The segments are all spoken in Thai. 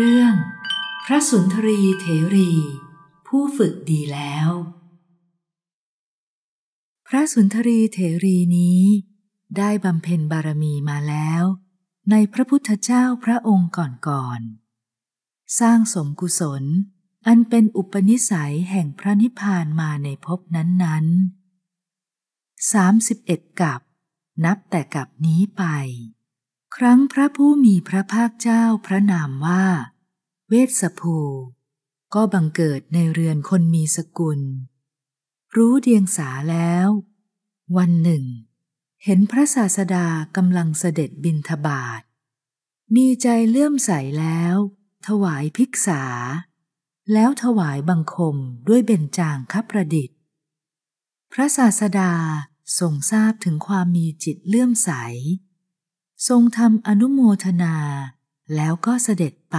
เรื่อง พระสุนทรีเถรี ผู้ฝึกดีแล้ว พระสุนทรีเถรีนี้ ได้บำเพ็ญบารมีมาแล้ว ในพระพุทธเจ้าพระองค์ก่อนๆสร้างสมกุศลอันเป็นอุปนิสัยแห่งพระนิพพานมาในภพนั้นๆสามิบเอ็ดกับ นับแต่กับนี้ไปครั้งพระผู้มีพระภาคเจ้าพระนามว่า เวสภู ก็บังเกิดในเรือนคนมีสกุล รู้เดียงสาแล้ว วันหนึ่ง เห็นพระศาสดากำลังเสด็จบินทบาท มีใจเลื่อมใสแล้ว ถวายภิกษา แล้วถวายบังคมด้วยเบญจางคประดิษฐ์ พระศาสดาทรงทราบถึงความมีจิตเลื่อมใสทรงทำอนุโมทนาแล้วก็เสด็จไป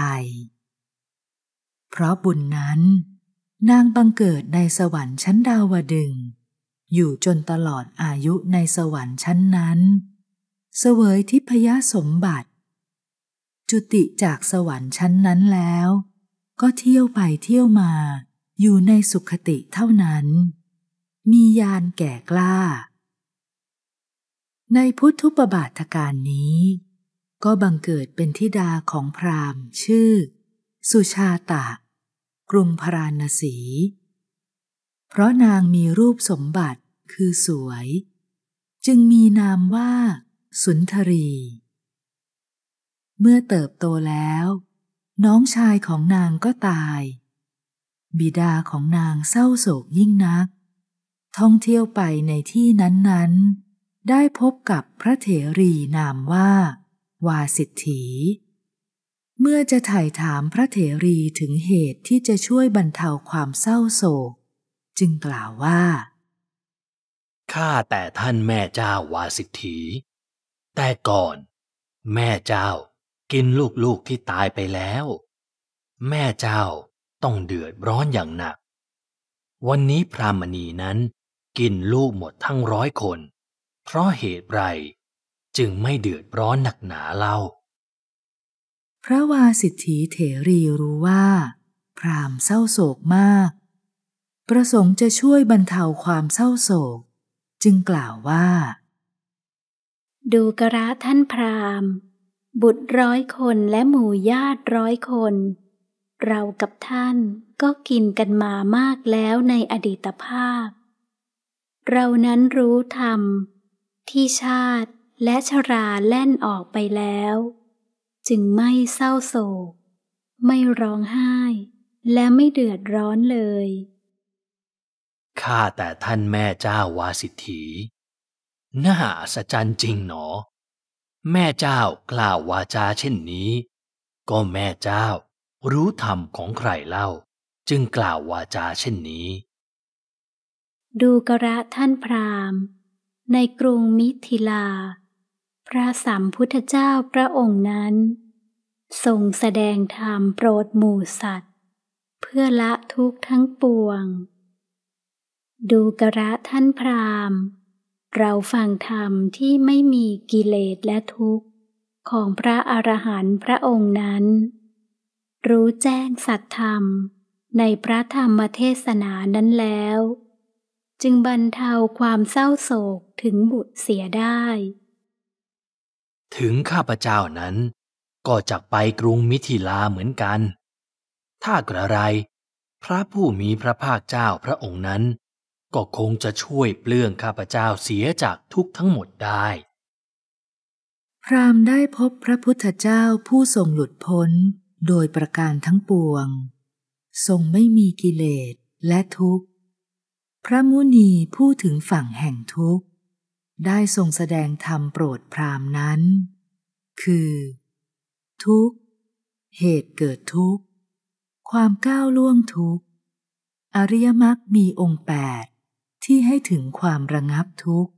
เพราะบุญนั้น นางบังเกิดในสวรรค์ชั้นดาวดึงอยู่จนตลอดอายุในสวรรค์ชั้นนั้น เสวยทิพยสมบัติ จุติจากสวรรค์ชั้นนั้นแล้วก็เที่ยวไปเที่ยวมาอยู่ในสุขติเท่านั้น มียานแก่กล้าในพุทธุปบาทการนี้ ก็บังเกิดเป็นทิดาของพราหมณ์ชื่อ สุชาตะกรุงพราณสี เพราะนางมีรูปสมบัติคือสวย จึงมีนามว่าสุนทรี เมื่อเติบโตแล้ว น้องชายของนางก็ตาย บิดาของนางเศร้าโศกยิ่งนัก ท่องเที่ยวไปในที่นั้นๆได้พบกับพระเถรีนามว่า วาสิทธีเมื่อจะไถ่าถามพระเถรีถึงเหตุที่จะช่วยบรรเทาความเศร้าโศกจึงกล่าวว่า ข้าแต่ท่านแม่เจ้าวาสิทธีแต่ก่อน แม่เจ้ากินลูกๆที่ตายไปแล้ว แม่เจ้าต้องเดือดร้อนอย่างหนัก วันนี้พรามณีนั้นกินลูกหมดทั้งร้อยคนเพราะเหตุไร จึงไม่เดือดร้อนหนักหนาเล่า พระวาสิทธิเถรีรู้ว่า พรามเศร้าโศกมาก ประสงค์จะช่วยบรรเทาความเศร้าโศก จึงกล่าวว่า ดูกระท่านพรามบุตรร้อยคนและหมู่ญาติร้อยคน เรากับท่านก็กินกันมามากแล้วในอดีตภาพ เรานั้นรู้ธรรมที่ชาติและชราแล่นออกไปแล้ว จึงไม่เศร้าโศกไม่ร้องไห้และไม่เดือดร้อนเลย ข้าแต่ท่านแม่เจ้าวาสิทธีน่าสัจ์จริงหนอ แม่เจ้ากล่าววาจาเช่นนี้ ก็แม่เจ้ารู้ธรรมของใครเล่าจึงกล่าววาจาเช่นนี้ ดูกระท่านพราหมณ์ในกรุงมิถิลา พระสัมพุทธเจ้าพระองค์นั้นทรงแสดงธรรมโปรดหมู่สัตว์ เพื่อละทุกข์ทั้งปวง ดูกระท่านพราหมณ์ เราฟังธรรมที่ไม่มีกิเลสและทุกข์ของพระอรหันต์พระองค์นั้น รู้แจ้งสัตธรรมในพระธรรมเทศนานั้นแล้วจึงบรรเทาความเศร้าโศกถึงบุตรเสียได้ ถึงข้าพเจ้านั้น ก็จกไปกรุงมิถิลาเหมือนกัน ถ้ากระไร พระผู้มีพระภาคเจ้าพระองค์นั้น ก็คงจะช่วยเปลื้องข้าพเจ้าเสียจากทุกทั้งหมดได้ พรามได้พบพระพุทธเจ้าผู้ทรงหลุดพ้นโดยประการทั้งปวง ทรงไม่มีกิเลสและทุกข์พระมุนีผู้ถึงฝั่งแห่งทุกข์ ได้ทรงแสดงธรรมโปรดพรามนั้น คือ ทุกข์ เหตุเกิดทุกข์ ความก้าวล่วงทุกข์ อริยมรรคมีองค์แปดที่ให้ถึงความระงับทุกข์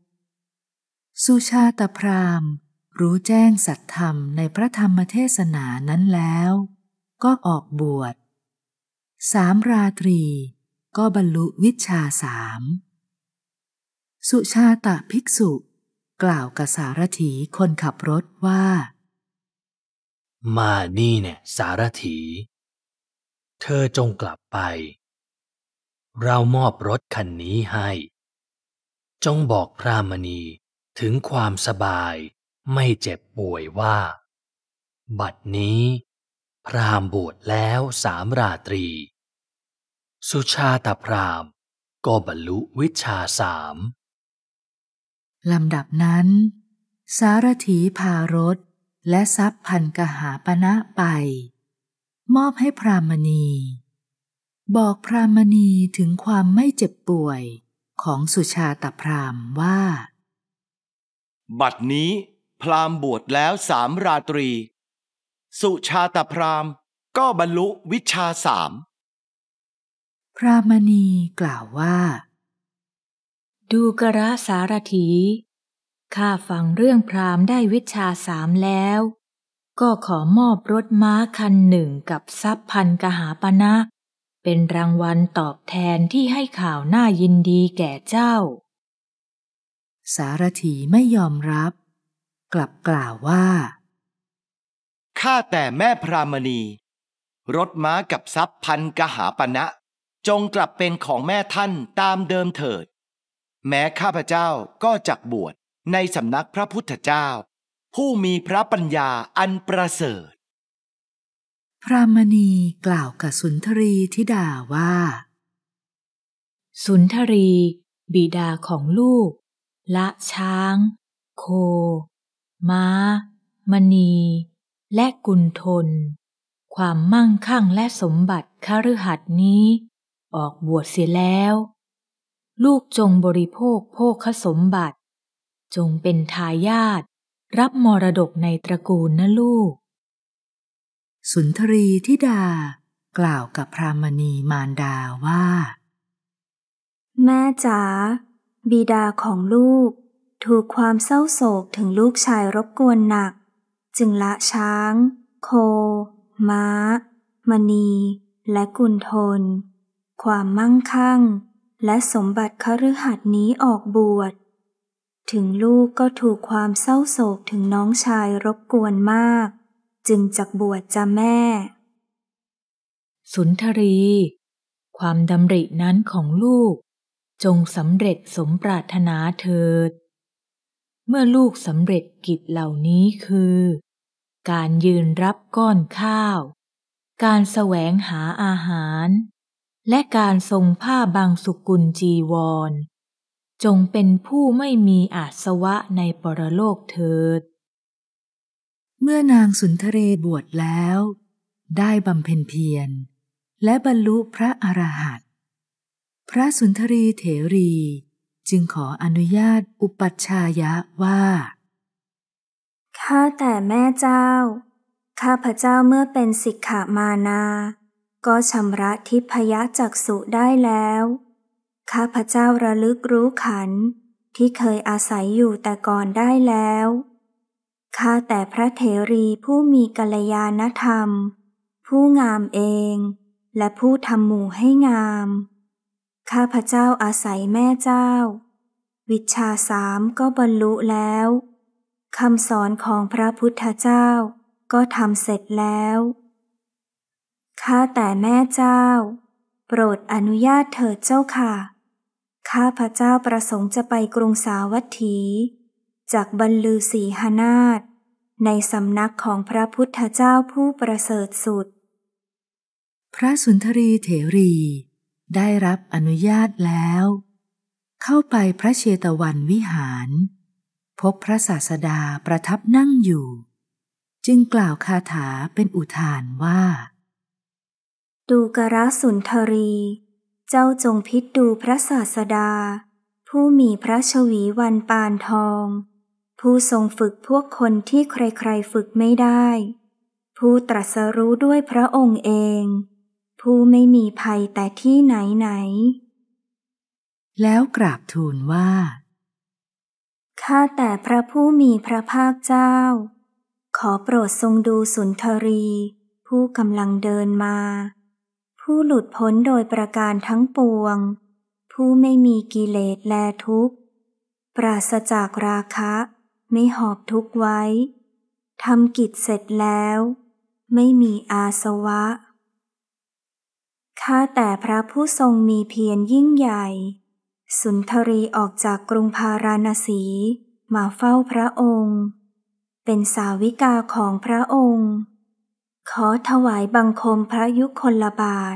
สุชาตพรามรู้แจ้งสัตธรรมในพระธรรมเทศนานั้นแล้ว ก็ออกบวชสามราตรีก็บรรลุวิชาสาม สุชาตะภิกษุกล่าวกับสารถีคนขับรถว่า มานี่เนี่ยสารถี เธอจงกลับไป เรามอบรถคันนี้ให้ จงบอกพระมณีถึงความสบายไม่เจ็บป่วยว่า บัดนี้ พรามบวชแล้วสามราตรีสุชาตพราม ก็บรรลุวิชาสามลำดับนั้น สารถีพารถและทรัพย์พันกหาปณะไป มอบให้พรามณี บอกพรามณีถึงความไม่เจ็บป่วยของสุชาตพรามว่า บัดนี้พรามบวชแล้วสามราตรี สุชาตพราม ก็บรรลุวิชาสามพระมณีกล่าวว่า ดูกระสารถีข้าฟังเรื่องพรามได้วิชาสามแล้ว ก็ขอมอบรถม้าคันหนึ่งกับทรัพย์พันกหาปณะนเป็นรางวัลตอบแทนที่ให้ข่าวน่ายินดีแก่เจ้า สารถีไม่ยอมรับ กลับกล่าวว่าข้าแต่แม่พรามณี รถม้ากับทรัพย์พันกหาปณะนะจงกลับเป็นของแม่ท่านตามเดิมเถิด แม้ข้าพเจ้าก็จักบวชในสำนักพระพุทธเจ้า ผู้มีพระปัญญาอันประเสริฐ พระมณีกล่าวกับสุนทรีธิดาว่า สุนทรี บิดาของลูก ละช้าง โค ม้า มณี และกุณทนความมั่งคั่งและสมบัติคฤหัสนี้ออกบวชเสียแล้ว ลูกจงบริโภคโภคสมบัติ จงเป็นทายาทรับมรดกในตระกูลนะลูก สุนทรีทิดากล่าวกับพรามณีมารดาว่า แม่จ๋าบิดาของลูกถูกความเศร้าโศกถึงลูกชายรบกวนหนัก จึงละช้าง โค ม้า มณี และกุนทนความมั่งคั่ง และสมบัติคฤหัสนี้ออกบวชถึงลูกก็ถูกความเศร้าโศกถึงน้องชายรบกวนมาก จึงจักบวชจะแม่ สุนทรี ความดำรินั้นของลูก จงสำเร็จสมปรารถนาเถิด เมื่อลูกสำเร็จกิจเหล่านี้คือ การยืนรับก้อนข้าว การแสวงหาอาหารและการทรงผ้าบางสุกุลจีวร จงเป็นผู้ไม่มีอาสวะในปรโลกเถิด เมื่อนางสุนทเรบวชแล้ว ได้บำเพ็ญเพียร และบรรลุพระอรหันต์พระสุนทรีเถรีจึงขออนุญาตอุปัชฌายะว่า ข้าแต่แม่เจ้า ข้าพระเจ้าเมื่อเป็นสิกขามานาก็ชำระทิพยจักษุได้แล้ว ข้าพเจ้าระลึกรู้ขันที่เคยอาศัยอยู่แต่ก่อนได้แล้ว ข้าแต่พระเถรีผู้มีกัลยาณธรรม ผู้งามเอง และผู้ทำหมู่ให้งาม ข้าพเจ้าอาศัยแม่เจ้า วิชาสามก็บรรลุแล้วคำสอนของพระพุทธเจ้าก็ทำเสร็จแล้วข้าแต่แม่เจ้า โปรดอนุญาตเถิดเจ้าค่ะ ข้าพระเจ้าประสงค์จะไปกรุงสาวัตถี จากบรรลือศีหนาฏในสำนักของพระพุทธเจ้าผู้ประเสริฐสุด พระสุนทรีเถรีได้รับอนุญาตแล้ว เข้าไปพระเชตวันวิหาร พบพระศาสดาประทับนั่งอยู่ จึงกล่าวคาถาเป็นอุทานว่าดูกระสุนทรี เจ้าจงพิษดูพระศาสดา ผู้มีพระชวีวันปานทอง ผู้ทรงฝึกพวกคนที่ใครๆฝึกไม่ได้ ผู้ตรัสรู้ด้วยพระองค์เอง ผู้ไม่มีภัยแต่ที่ไหนไหน แล้วกราบทูลว่าข้าแต่พระผู้มีพระภาคเจ้า ขอโปรดทรงดูสุนทรี ผู้กำลังเดินมาผู้หลุดพ้นโดยประการทั้งปวง ผู้ไม่มีกิเลสแลทุกข์ ปราศจากราคะไม่หอบทุกข์ไว้ทำกิจเสร็จแล้ว ไม่มีอาสวะ ข้าแต่พระผู้ทรงมีเพียรยิ่งใหญ่ สุนทรีออกจากกรุงพาราณสีมาเฝ้าพระองค์ เป็นสาวิกาของพระองค์ขอถวายบังคมพระยุคลบาท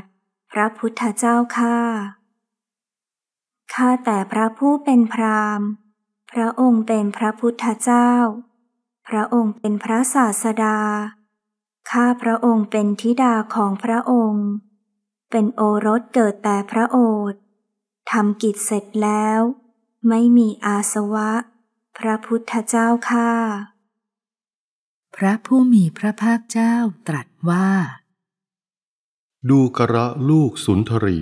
พระพุทธเจ้าข้าข้าแต่พระผู้เป็นพรามพระองค์เป็นพระพุทธเจ้า พระองค์เป็นพระศาสดาข้าพระองค์เป็นธิดาของพระองค์ เป็นโอรสเกิดแต่พระโอษฐ์ทำกิจเสร็จแล้ว ไม่มีอาสวะ พระพุทธเจ้าข้าพระผู้มีพระภาคเจ้าตรัสว่า ดูกระลูกสุนทรี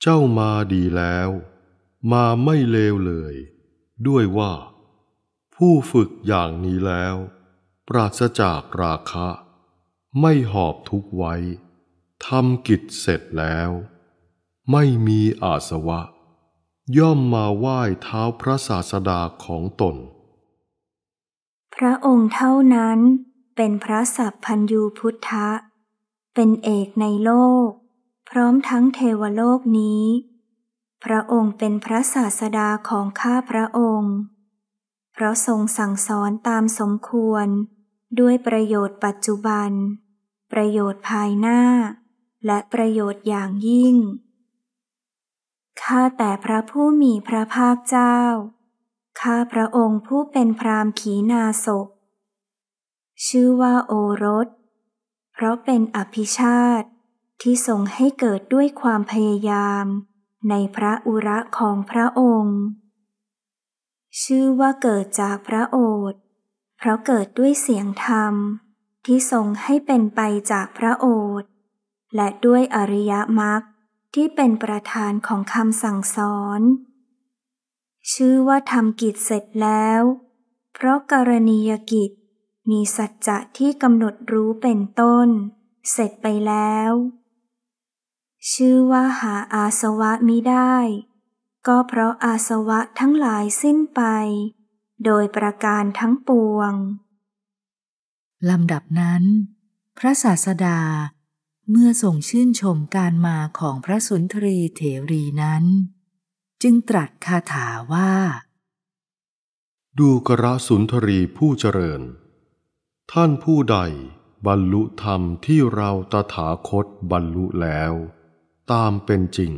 เจ้ามาดีแล้ว มาไม่เลวเลย ด้วยว่า ผู้ฝึกอย่างนี้แล้ว ปราศจากราคะ ไม่หอบทุกไว้ทำกิจเสร็จแล้ว ไม่มีอาสวะ ย่อมมาไหว้เท้าพระศาสดาของตนระองค์เท่านั้นเป็นพระสัพพัญยูพุทธะเป็นเอกในโลก พร้อมทั้งเทวโลกนี้ พระองค์เป็นพระศาสดาของข้าพระองค์เพราะทรงสั่งสอนตามสมควรด้วยประโยชน์ปัจจุบัน ประโยชน์ภายหน้าและประโยชน์อย่างยิ่งข้าแต่พระผู้มีพระภาคเจ้าข้าพระองค์ผู้เป็นพรามขีนาศพชื่อว่าโอรส เพราะเป็นอภิชาตที่ทรงให้เกิดด้วยความพยายาม ในพระอุระของพระองค์ ชื่อว่าเกิดจากพระโอษฐ์เพราะเกิดด้วยเสียงธรรม ที่ทรงให้เป็นไปจากพระโอษฐ์และด้วยอริยมรรคที่เป็นประธานของคำสั่งสอนชื่อว่าทำกิจเสร็จแล้ว เพราะกรณียกิจมีสัจจะที่กำหนดรู้เป็นต้น เสร็จไปแล้ว ชื่อว่าหาอาสวะมิได้ ก็เพราะอาสวะทั้งหลายสิ้นไป โดยประการทั้งปวง ลำดับนั้น พระศาสดาเมื่อทรงชื่นชมการมาของพระสุนทรีเถรีนั้นจึงตรัสคาถาว่า ดูกระสุนทรีผู้เจริญ ท่านผู้ใดบรรลุธรรมที่เราตถาคตบรรลุแล้ว ตามเป็นจริง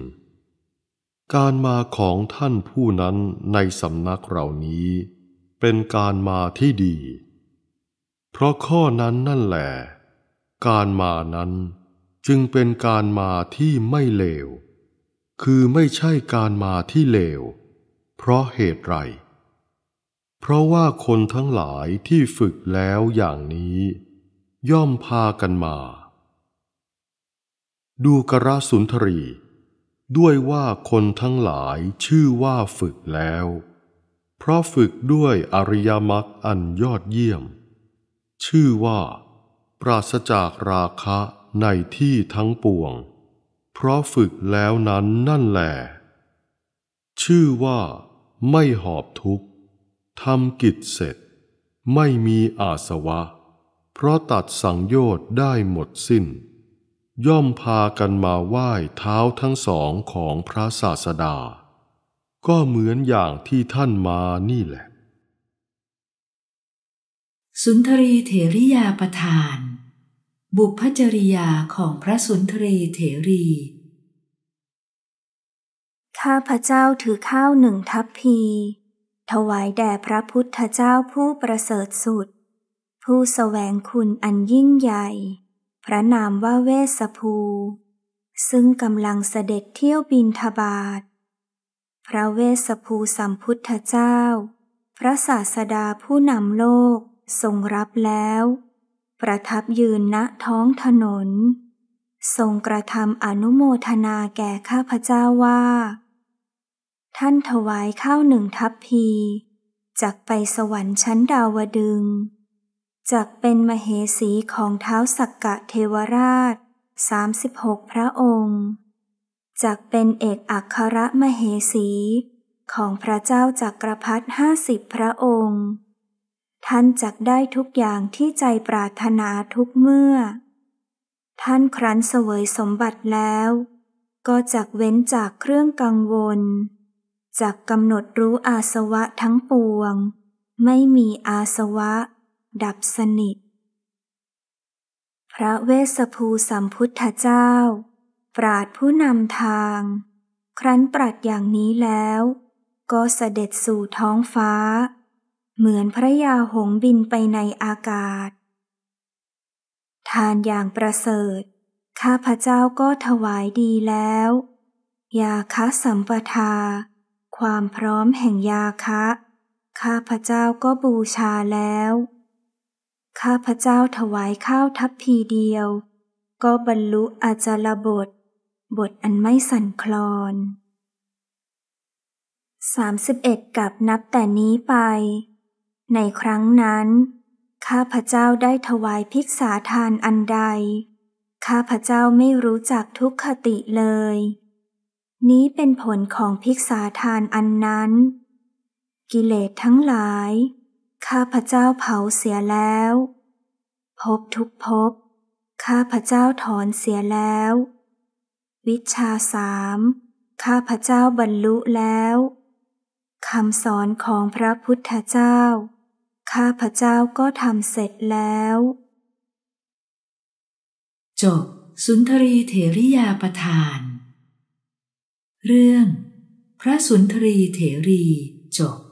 การมาของท่านผู้นั้นในสำนักเหล่านี้ เป็นการมาที่ดี เพราะข้อนั้นนั่นแหละการมานั้นจึงเป็นการมาที่ไม่เลวคือไม่ใช่การมาที่เลว เพราะเหตุไร เพราะว่าคนทั้งหลายที่ฝึกแล้วอย่างนี้ ย่อมพากันมา ดูกระสุนทรี ด้วยว่าคนทั้งหลายชื่อว่าฝึกแล้ว เพราะฝึกด้วยอริยมรรคอันยอดเยี่ยม ชื่อว่า ปราศจากราคะในที่ทั้งปวงเพราะฝึกแล้วนั้นนั่นแหละชื่อว่าไม่หอบทุกข์ทำกิจเสร็จ ไม่มีอาสวะ เพราะตัดสังโยชน์ได้หมดสิ้น ย่อมพากันมาไหว้เท้าทั้งสองของพระศาสดา ก็เหมือนอย่างที่ท่านมานี่แหละ สุนทรีเถริยาประทานบุพจริยาของพระสุนทรีเถรี ข้าพระเจ้าถือข้าวหนึ่งทัพพี ถวายแด่พระพุทธเจ้าผู้ประเสริฐสุด ผู้สแสวงคุณอันยิ่งใหญ่ พระนามว่าเวสภู ซึ่งกำลังเสด็จเที่ยวบินทบาท พระเวสภูสัมพุทธเจ้า พระศาสดาผู้นำโลกทรงรับแล้วประทับยืนณท้องถนน ทรงกระทำอนุโมทนาแก่ข้าพเจ้าว่า ท่านถวายข้าวหนึ่งทัพพีจากไปสวรรค์ชั้นดาวดึงจากเป็นมเหสีของเท้าสักกะเทวราช 36 พระองค์จากเป็นเอกอัครมเหสีของพระเจ้าจักรพรรดิห้าสิบพระองค์ท่านจักได้ทุกอย่างที่ใจปรารถนาทุกเมื่อ ท่านครั้นเสวยสมบัติแล้ว ก็จักเว้นจากเครื่องกังวล จักกำหนดรู้อาสวะทั้งปวง ไม่มีอาสวะ ดับสนิท พระเวสสภูสัมพุทธเจ้า ปราดผู้นำทาง ครั้นปรัดอย่างนี้แล้ว ก็เสด็จสู่ท้องฟ้าเหมือนพระยาหงบินไปในอากาศ ทานอย่างประเสริฐ ข้าพเจ้าก็ถวายดีแล้ว ยาคะสัมปทา ความพร้อมแห่งยาคะ ข้าพเจ้าก็บูชาแล้ว ข้าพเจ้าถวายข้าวทัพพีเดียว ก็บรรลุอาจารบท บทอันไม่สั่นคลอนสามิบเอ็ดกับนับแต่นี้ไปในครั้งนั้น ข้าพเจ้าได้ถวาย ภิกษาทานอันใด ข้าพเจ้าไม่รู้จักทุกขติเลย นี้เป็นผลของภิกษาทานอันนั้น กิเลสทั้งหลาย ข้าพเจ้าเผาเสียแล้ว พบทุกพบ ข้าพเจ้าถอนเสียแล้ว วิชาสามข้าพเจ้าบรรลุแล้วคำสอนของพระพุทธเจ้าข้าพเจ้าก็ทำเสร็จแล้วจบสุนทรีเถริยาประทาน เรื่อง พระสุนทรีเถรีจบ